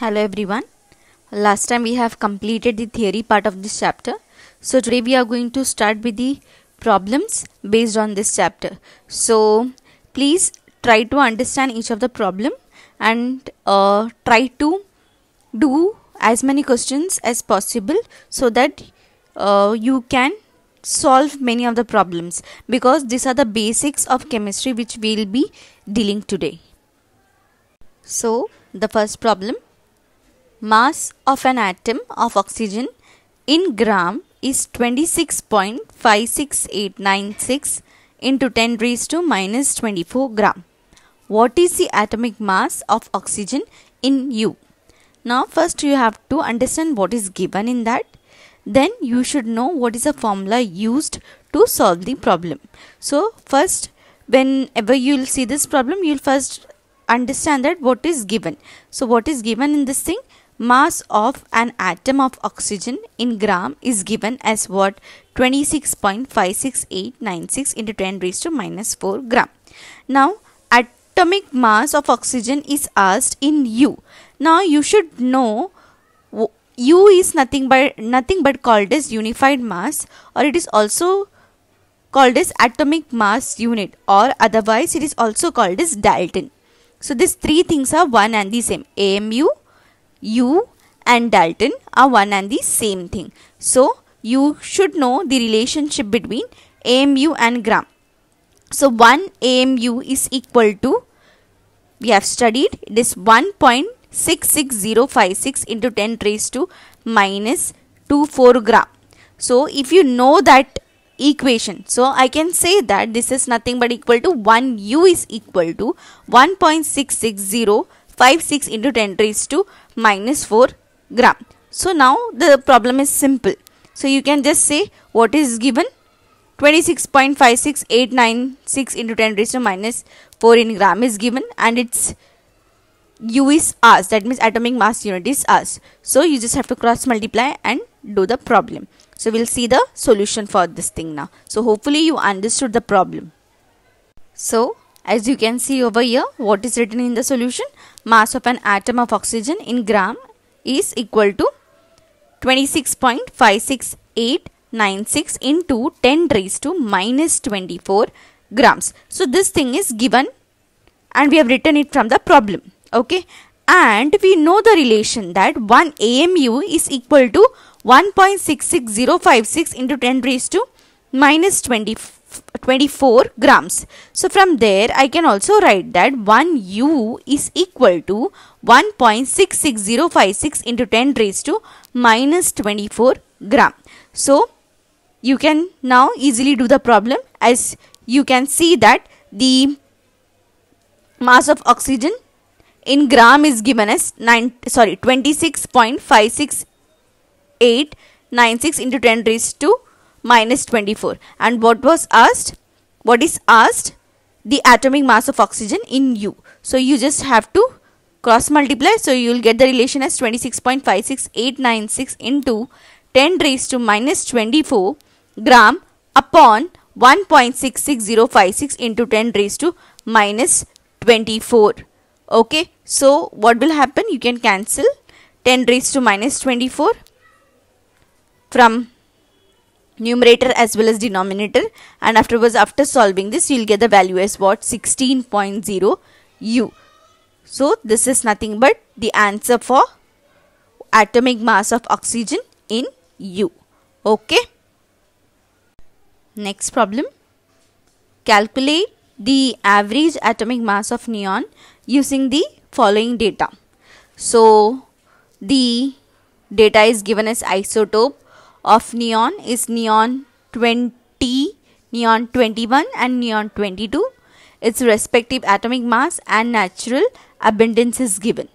hello everyone last time we have completed the theory part of this chapter so today we are going to start with the problems based on this chapter so please try to understand each of the problem and uh, try to do as many questions as possible so that uh, you can solve many of the problems because these are the basics of chemistry which we will be dealing today so the first problem mass of an atom of oxygen in gram is 26.56896 into 10 raised to minus 24 gram. What is the atomic mass of oxygen in U? Now first you have to understand what is given in that. Then you should know what is the formula used to solve the problem. So first whenever you will see this problem you will first understand that what is given. So what is given in this thing? mass of an atom of oxygen in gram is given as what 26.56896 into 10 raised to minus 4 gram. Now atomic mass of oxygen is asked in U. Now you should know U is nothing but nothing but called as unified mass or it is also called as atomic mass unit or otherwise it is also called as Dalton. So these three things are one and the same AMU, you and Dalton are one and the same thing. So you should know the relationship between AMU and gram. So 1 AMU is equal to, we have studied, it is 1.66056 into 10 raised to minus 24 gram. So if you know that equation, so I can say that this is nothing but equal to 1 U is equal to 1.660 56 into 10 raised to minus 4 gram. So now the problem is simple. So you can just say what is given 26.56896 into 10 raised to minus 4 in gram is given and its U is us. that means atomic mass unit is us. So you just have to cross multiply and do the problem. So we'll see the solution for this thing now. So hopefully you understood the problem. So as you can see over here, what is written in the solution? Mass of an atom of oxygen in gram is equal to 26.56896 into 10 raised to minus 24 grams. So this thing is given and we have written it from the problem. Okay. And we know the relation that 1 AMU is equal to 1.66056 into 10 raised to minus 24 24 grams. So from there I can also write that 1 U is equal to 1.66056 into 10 raised to minus 24 gram. So you can now easily do the problem as you can see that the mass of oxygen in gram is given as 9 sorry 26.56896 into 10 raised to minus 24 and what was asked what is asked the atomic mass of oxygen in u so you just have to cross multiply so you will get the relation as 26.56896 into 10 raised to minus 24 gram upon 1.66056 into 10 raised to minus 24 okay so what will happen you can cancel 10 raised to minus 24 from numerator as well as denominator and afterwards after solving this you'll get the value as what 16.0 u so this is nothing but the answer for atomic mass of oxygen in u okay next problem calculate the average atomic mass of neon using the following data so the data is given as isotope of neon is neon 20, neon 21 and neon 22. Its respective atomic mass and natural abundance is given.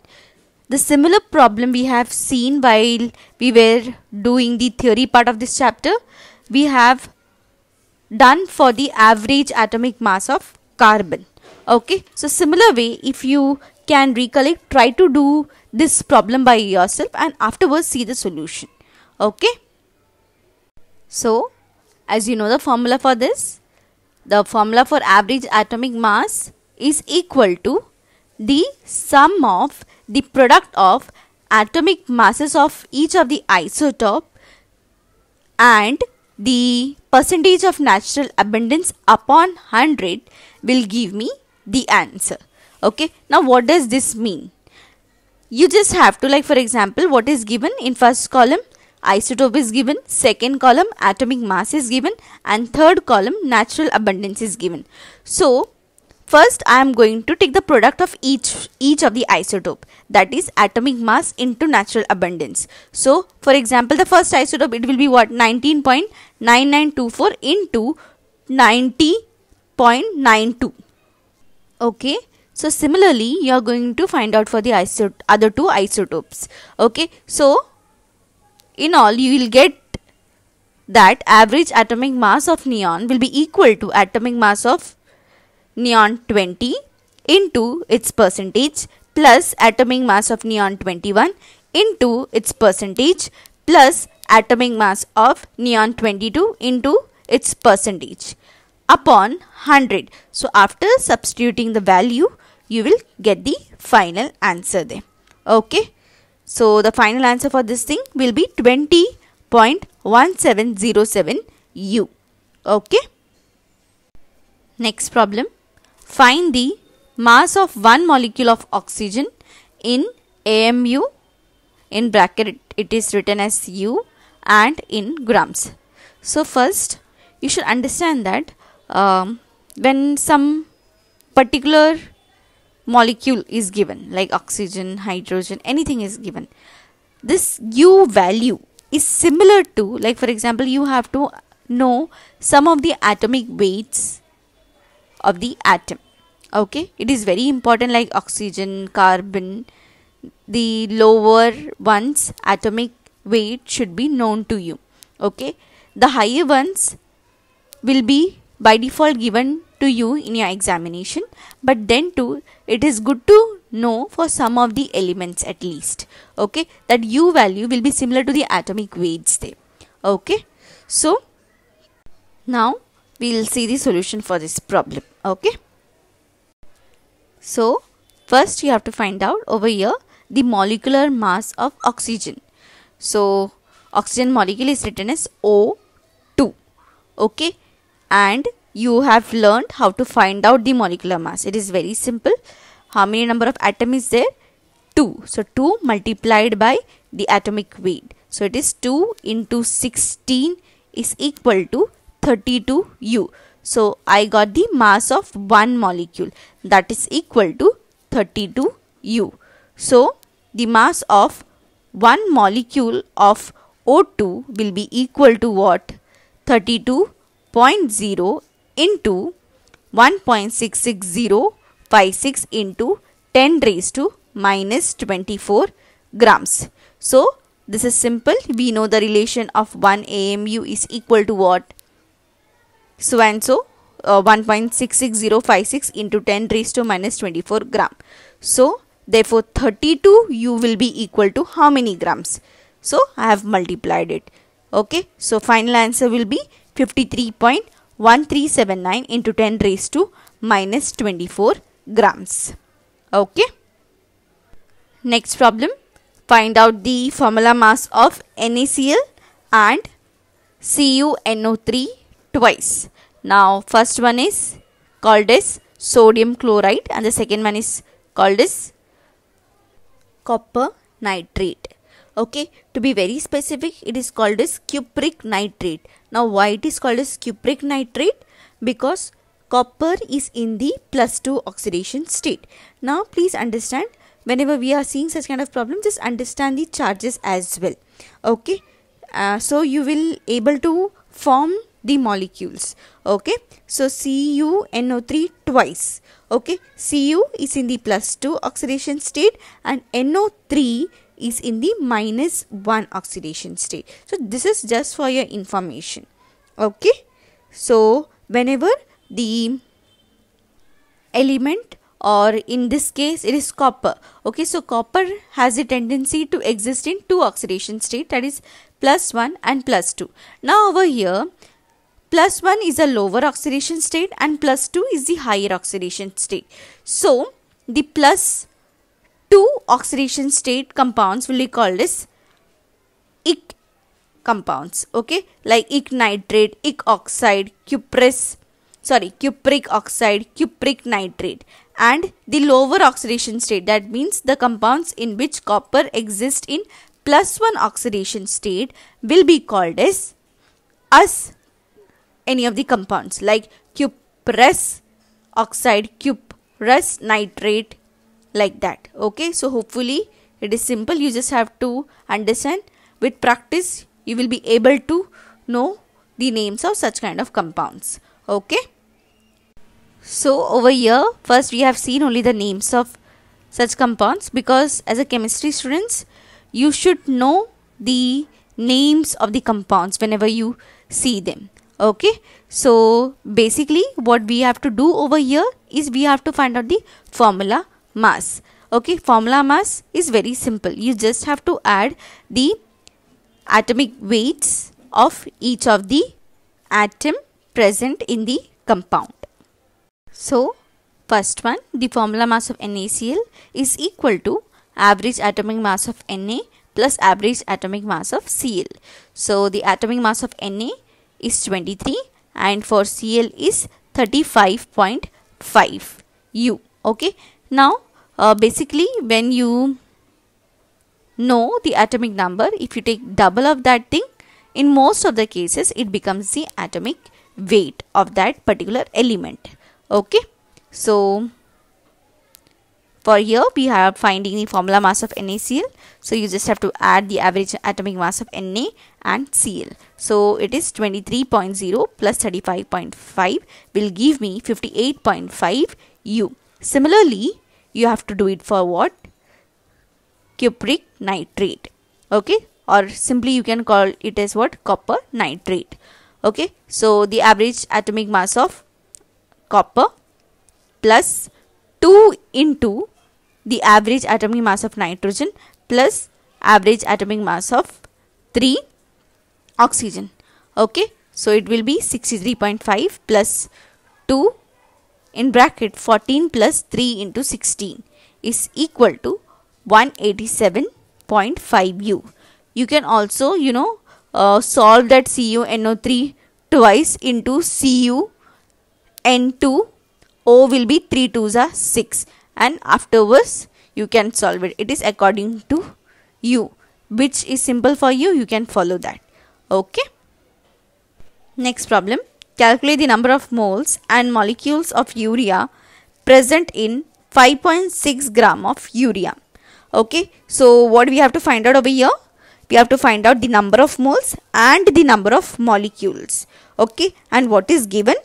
The similar problem we have seen while we were doing the theory part of this chapter, we have done for the average atomic mass of carbon. Okay, so similar way, if you can recollect, try to do this problem by yourself and afterwards see the solution. Okay. So, as you know the formula for this, the formula for average atomic mass is equal to the sum of the product of atomic masses of each of the isotope and the percentage of natural abundance upon 100 will give me the answer. Okay, now what does this mean? You just have to like for example what is given in first column isotope is given, second column atomic mass is given and third column natural abundance is given. So first I am going to take the product of each, each of the isotope that is atomic mass into natural abundance. So for example the first isotope it will be what 19.9924 into 90.92. Okay. So similarly, you are going to find out for the other two isotopes. Okay. So in all, you will get that average atomic mass of neon will be equal to atomic mass of neon 20 into its percentage plus atomic mass of neon 21 into its percentage plus atomic mass of neon 22 into its percentage upon 100. So after substituting the value you will get the final answer there. Okay. So the final answer for this thing will be 20.1707 U. Okay. Next problem. Find the mass of one molecule of oxygen in AMU in bracket it is written as U and in grams. So first you should understand that um, when some particular molecule is given like oxygen hydrogen anything is given this u value is similar to like for example you have to know some of the atomic weights of the atom okay it is very important like oxygen carbon the lower ones atomic weight should be known to you okay the higher ones will be by default given to you in your examination but then too it is good to know for some of the elements at least okay that u value will be similar to the atomic weights there okay so now we will see the solution for this problem okay so first you have to find out over here the molecular mass of oxygen so oxygen molecule is written as O2 okay and you have learned how to find out the molecular mass. It is very simple. How many number of atom is there? 2. So 2 multiplied by the atomic weight. So it is 2 into 16 is equal to 32 U. So I got the mass of one molecule that is equal to 32 U. So the mass of one molecule of O2 will be equal to what? 32.0 into 1.66056 into 10 raised to minus 24 grams. So this is simple. We know the relation of 1 AMU is equal to what? So and so uh, 1.66056 into 10 raised to minus 24 gram. So therefore 32 U will be equal to how many grams? So I have multiplied it. Okay. So final answer will be 53. 1379 into 10 raised to minus 24 grams. Okay. Next problem. Find out the formula mass of NaCl and CuNO3 twice. Now first one is called as sodium chloride and the second one is called as copper nitrate. Okay. To be very specific it is called as cupric nitrate now why it is called as cupric nitrate? Because copper is in the plus 2 oxidation state. Now please understand whenever we are seeing such kind of problem just understand the charges as well. Okay. Uh, so you will able to form the molecules. Okay. So CuNO3 twice. Okay. Cu is in the plus 2 oxidation state and NO3 is in the minus 1 oxidation state. So this is just for your information. Okay. So whenever the element or in this case it is copper. Okay. So copper has a tendency to exist in two oxidation state that is plus 1 and plus 2. Now over here plus 1 is a lower oxidation state and plus 2 is the higher oxidation state. So the plus two oxidation state compounds will be called as ic compounds okay like ic nitrate ic oxide cuprous sorry cupric oxide cupric nitrate and the lower oxidation state that means the compounds in which copper exists in plus 1 oxidation state will be called as us any of the compounds like cuprous oxide cuprous nitrate like that okay so hopefully it is simple you just have to understand with practice you will be able to know the names of such kind of compounds okay so over here first we have seen only the names of such compounds because as a chemistry students you should know the names of the compounds whenever you see them okay so basically what we have to do over here is we have to find out the formula mass okay formula mass is very simple you just have to add the atomic weights of each of the atom present in the compound so first one the formula mass of NaCl is equal to average atomic mass of Na plus average atomic mass of Cl so the atomic mass of Na is 23 and for Cl is 35.5 u okay now, uh, basically, when you know the atomic number, if you take double of that thing, in most of the cases, it becomes the atomic weight of that particular element. Okay, so for here we are finding the formula mass of NaCl. So you just have to add the average atomic mass of Na and Cl. So it is 23.0 plus 35.5 will give me 58.5 U. Similarly, you have to do it for what cupric nitrate okay or simply you can call it as what copper nitrate okay so the average atomic mass of copper plus 2 into the average atomic mass of nitrogen plus average atomic mass of 3 oxygen okay so it will be 63.5 plus 2 in bracket 14 plus 3 into 16 is equal to 187.5 U. You can also, you know, uh, solve that CuNO3 twice into CuN2. O will be 3 2s are 6 and afterwards you can solve it. It is according to U which is simple for you. You can follow that. Okay. Next problem calculate the number of moles and molecules of urea present in 5.6 gram of urea. Okay, so what we have to find out over here? We have to find out the number of moles and the number of molecules. Okay, and what is given?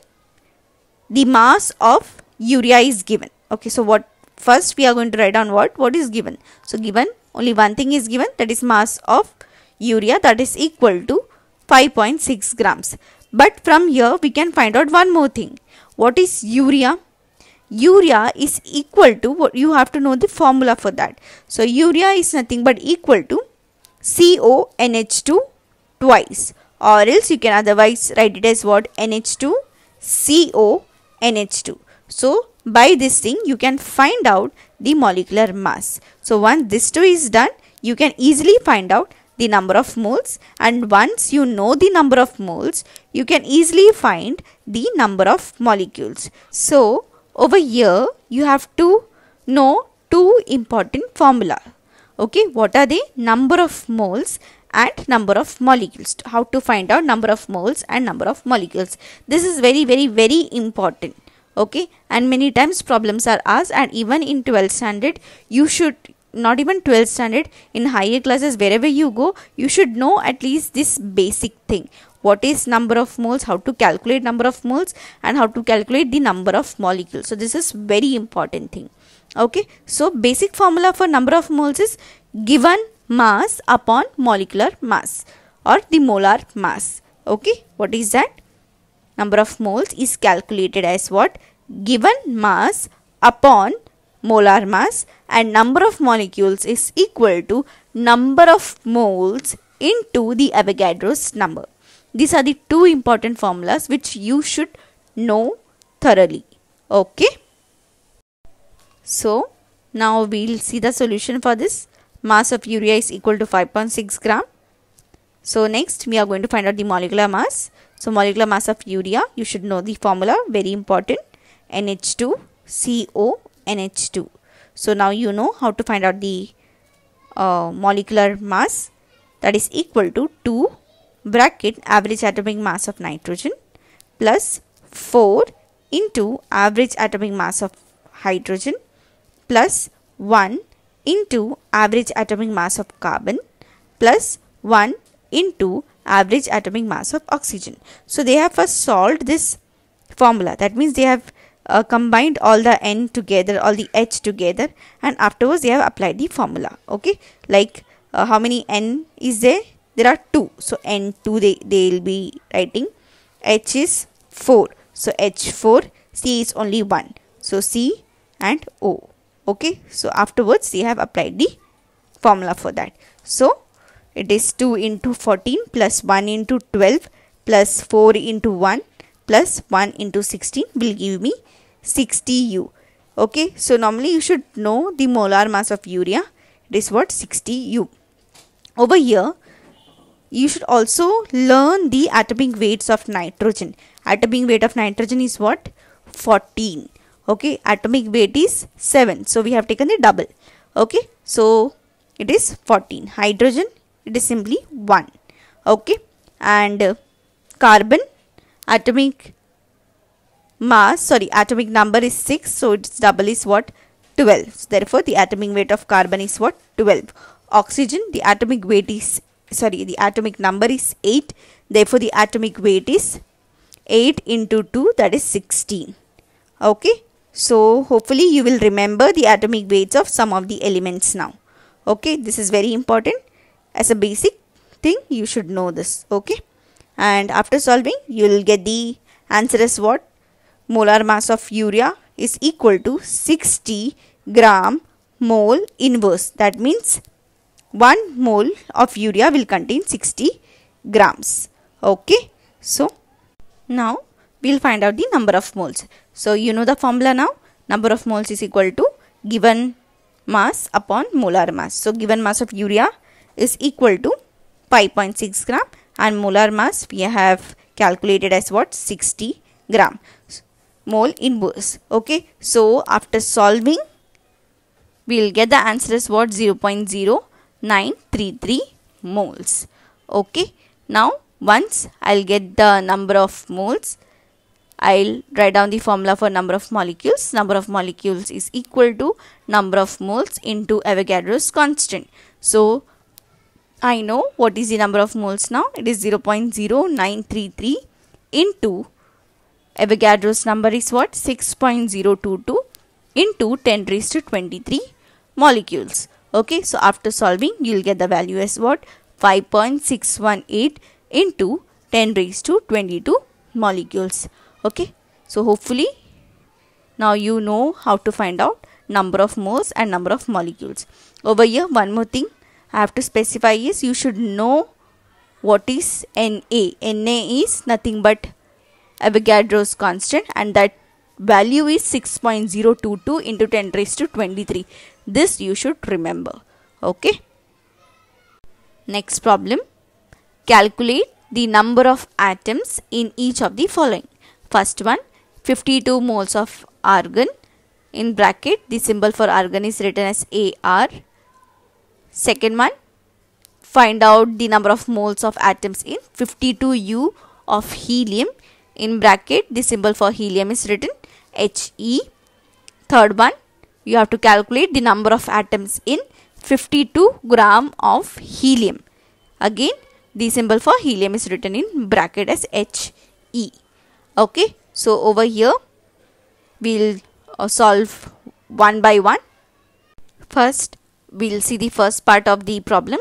The mass of urea is given. Okay, so what first we are going to write down what? What is given? So given only one thing is given that is mass of urea that is equal to 5.6 grams. But from here we can find out one more thing. What is urea? Urea is equal to what you have to know the formula for that. So urea is nothing but equal to CONH2 twice or else you can otherwise write it as what NH2 CONH2. So by this thing you can find out the molecular mass. So once this two is done you can easily find out the number of moles and once you know the number of moles you can easily find the number of molecules. So over here you have to know two important formula. Okay, what are the number of moles and number of molecules how to find out number of moles and number of molecules this is very very very important okay and many times problems are asked and even in 12th standard you should not even 12th standard in higher classes wherever you go you should know at least this basic thing what is number of moles how to calculate number of moles and how to calculate the number of molecules so this is very important thing okay so basic formula for number of moles is given mass upon molecular mass or the molar mass okay what is that number of moles is calculated as what given mass upon molar mass and number of molecules is equal to number of moles into the Avogadro's number. These are the two important formulas which you should know thoroughly. Okay. So, now we'll see the solution for this. Mass of urea is equal to 5.6 gram. So, next we are going to find out the molecular mass. So, molecular mass of urea, you should know the formula, very important. NH2CO NH2 so now you know how to find out the uh, molecular mass that is equal to 2 bracket average atomic mass of nitrogen plus 4 into average atomic mass of hydrogen plus 1 into average atomic mass of carbon plus 1 into average atomic mass of oxygen. So they have first solved this formula. That means they have uh, combined all the n together all the h together and afterwards they have applied the formula okay like uh, how many n is there there are two so n2 they they'll be writing h is 4 so h4 c is only 1 so c and o okay so afterwards they have applied the formula for that so it is 2 into 14 plus 1 into 12 plus 4 into 1 plus 1 into 16 will give me 60U. Okay, so normally you should know the molar mass of urea. It is what 60U. Over here, you should also learn the atomic weights of nitrogen. Atomic weight of nitrogen is what? 14. Okay, atomic weight is 7. So we have taken the double. Okay, so it is 14. Hydrogen, it is simply 1. Okay, and uh, carbon atomic mass sorry atomic number is 6 so its double is what 12 so therefore the atomic weight of carbon is what 12 oxygen the atomic weight is sorry the atomic number is 8 therefore the atomic weight is 8 into 2 that is 16 okay so hopefully you will remember the atomic weights of some of the elements now okay this is very important as a basic thing you should know this okay and after solving you will get the answer is what molar mass of urea is equal to 60 gram mole inverse that means 1 mole of urea will contain 60 grams okay so now we'll find out the number of moles so you know the formula now number of moles is equal to given mass upon molar mass so given mass of urea is equal to 5.6 gram and molar mass we have calculated as what 60 gram mole inverse okay so after solving we will get the answer as what 0.0933 moles okay now once I'll get the number of moles I'll write down the formula for number of molecules. Number of molecules is equal to number of moles into Avogadro's constant. So I know what is the number of moles now. It is 0.0933 into Avogadro's number is what? 6.022 into 10 raised to 23 molecules. Okay, so after solving, you will get the value as what? 5.618 into 10 raised to 22 molecules. Okay, so hopefully now you know how to find out number of moles and number of molecules. Over here, one more thing I have to specify is you should know what is Na. Na is nothing but Avogadro's constant and that value is 6.022 into 10 raised to 23. This you should remember. Okay. Next problem. Calculate the number of atoms in each of the following. First one 52 moles of argon. In bracket the symbol for argon is written as Ar Second one, find out the number of moles of atoms in 52U of helium. In bracket, the symbol for helium is written He. Third one, you have to calculate the number of atoms in 52 gram of helium. Again, the symbol for helium is written in bracket as He. Okay, so over here, we'll uh, solve one by one. First, we'll see the first part of the problem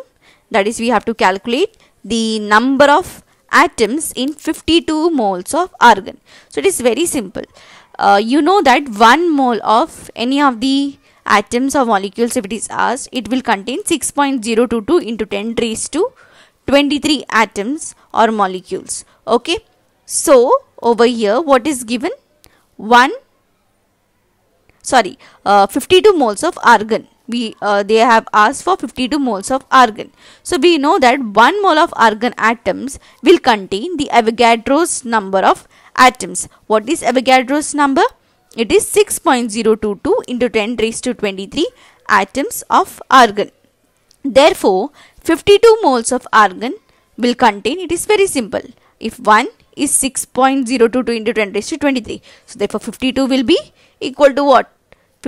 that is we have to calculate the number of atoms in 52 moles of argon so it is very simple uh, you know that one mole of any of the atoms or molecules if it is asked it will contain 6.022 into 10 raised to 23 atoms or molecules okay so over here what is given 1 sorry uh, 52 moles of argon we uh, they have asked for 52 moles of argon so we know that 1 mole of argon atoms will contain the avogadro's number of atoms what is avogadro's number it is 6.022 into 10 raised to 23 atoms of argon therefore 52 moles of argon will contain it is very simple if 1 is 6.022 into 10 raised to 23 so therefore 52 will be equal to what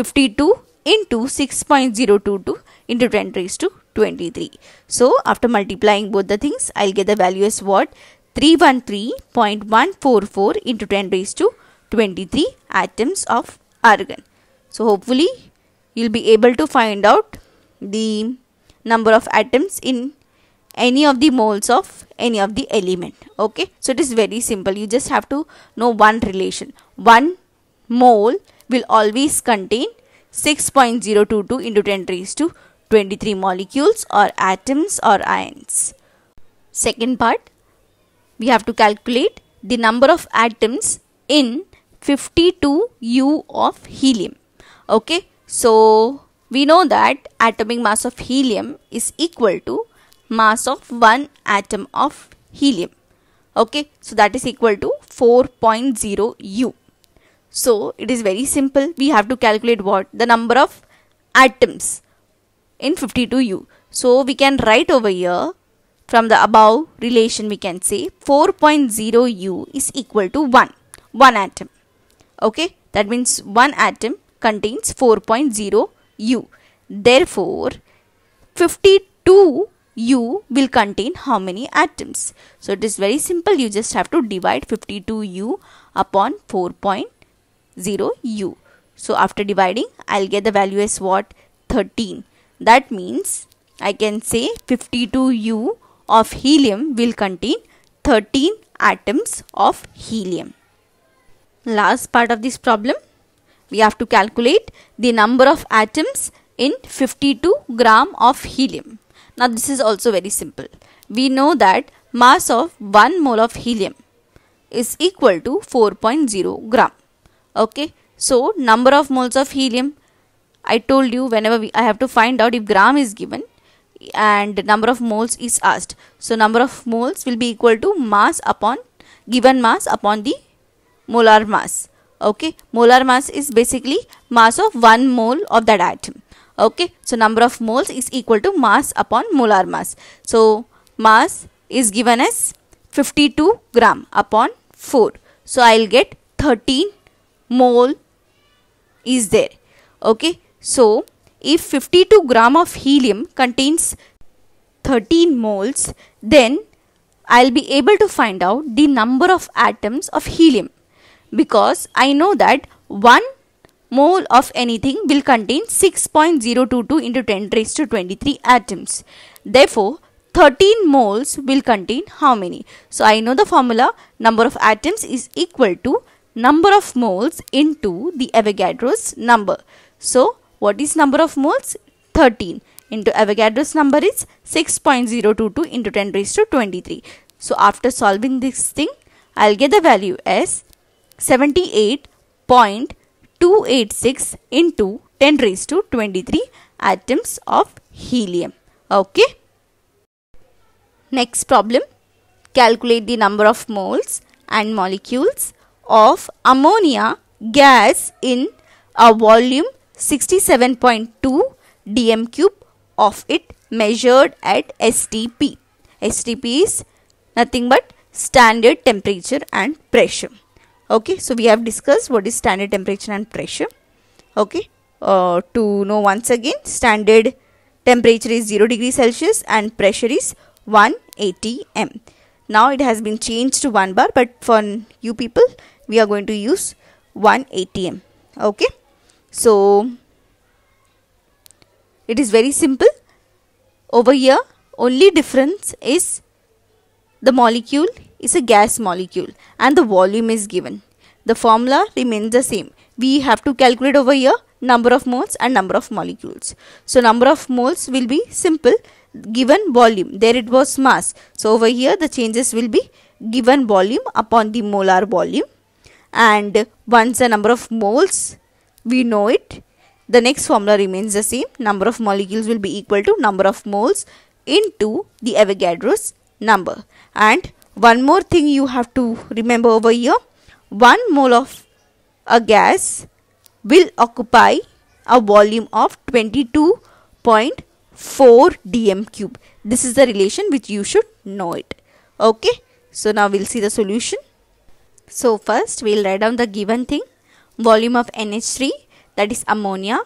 52 into 6.022 into 10 raised to 23. So after multiplying both the things, I'll get the value as what? 313.144 into 10 raised to 23 atoms of argon. So hopefully you'll be able to find out the number of atoms in any of the moles of any of the element. Okay. So it is very simple. You just have to know one relation. One mole will always contain 6.022 into 10 raised to 23 molecules or atoms or ions. Second part, we have to calculate the number of atoms in 52U of helium. Okay, so we know that atomic mass of helium is equal to mass of one atom of helium. Okay, so that is equal to 4.0 U. So it is very simple. We have to calculate what? The number of atoms in 52U. So we can write over here from the above relation we can say 4.0U is equal to 1. 1 atom. Okay. That means 1 atom contains 4.0 U. Therefore, 52 U will contain how many atoms? So, it is very simple. You just have to divide 52 U upon 4.0. 0 u. So after dividing I'll get the value as what 13. That means I can say 52 u of helium will contain 13 atoms of helium. Last part of this problem we have to calculate the number of atoms in 52 gram of helium. Now this is also very simple. We know that mass of 1 mole of helium is equal to 4.0 gram okay so number of moles of helium i told you whenever we, i have to find out if gram is given and number of moles is asked so number of moles will be equal to mass upon given mass upon the molar mass okay molar mass is basically mass of one mole of that atom okay so number of moles is equal to mass upon molar mass so mass is given as 52 gram upon 4 so i'll get 13 mole is there okay so if 52 gram of helium contains 13 moles then I'll be able to find out the number of atoms of helium because I know that 1 mole of anything will contain 6.022 into 10 raised to 23 atoms. Therefore, 13 moles will contain how many? So, I know the formula number of atoms is equal to number of moles into the Avogadro's number. So, what is number of moles? 13 into Avogadro's number is 6.022 into 10 raised to 23. So, after solving this thing, I'll get the value as 78.286 into 10 raised to 23 atoms of helium. Okay. Next problem. Calculate the number of moles and molecules of ammonia gas in a volume 67.2 dm cube of it measured at STP. STP is nothing but standard temperature and pressure. Okay, so we have discussed what is standard temperature and pressure. Okay, uh, to know once again, standard temperature is 0 degree Celsius and pressure is 180 m. Now it has been changed to 1 bar but for you people we are going to use one ATM okay so it is very simple over here only difference is the molecule is a gas molecule and the volume is given the formula remains the same we have to calculate over here number of moles and number of molecules so number of moles will be simple given volume there it was mass so over here the changes will be given volume upon the molar volume and once the number of moles we know it the next formula remains the same number of molecules will be equal to number of moles into the Avogadro's number and one more thing you have to remember over here one mole of a gas will occupy a volume of 22.4 dm cube this is the relation which you should know it okay so now we'll see the solution so first we'll write down the given thing. Volume of NH3 that is ammonia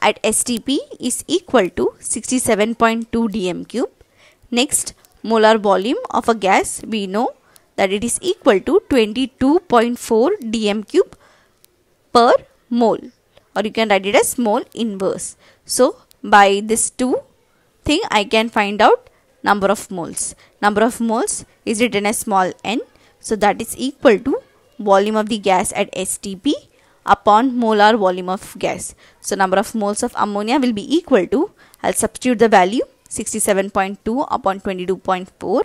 at STP is equal to 67.2 dm cube. Next molar volume of a gas we know that it is equal to 22.4 dm cube per mole or you can write it as mole inverse. So by this two thing I can find out number of moles. Number of moles is written as small n. So that is equal to volume of the gas at STP upon molar volume of gas. So number of moles of ammonia will be equal to, I'll substitute the value 67.2 upon 22.4.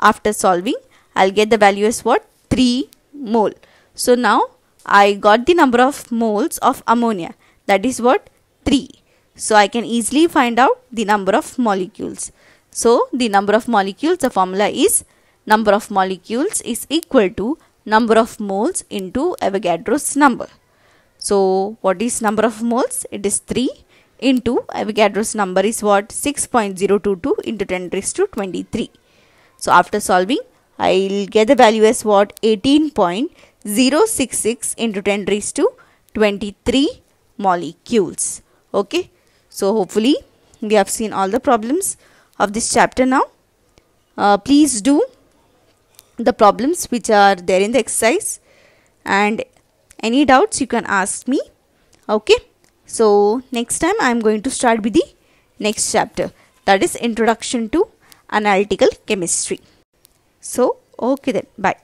After solving, I'll get the value as what? 3 mole. So now I got the number of moles of ammonia. That is what? 3. So I can easily find out the number of molecules. So the number of molecules, the formula is number of molecules is equal to number of moles into Avogadro's number. So what is number of moles? It is 3 into Avogadro's number is what? 6.022 into 10 raised to 23. So after solving, I'll get the value as what? 18.066 into 10 raised to 23 molecules. Okay. So hopefully we have seen all the problems of this chapter now. Uh, please do the problems which are there in the exercise and any doubts you can ask me okay so next time i am going to start with the next chapter that is introduction to analytical chemistry so okay then bye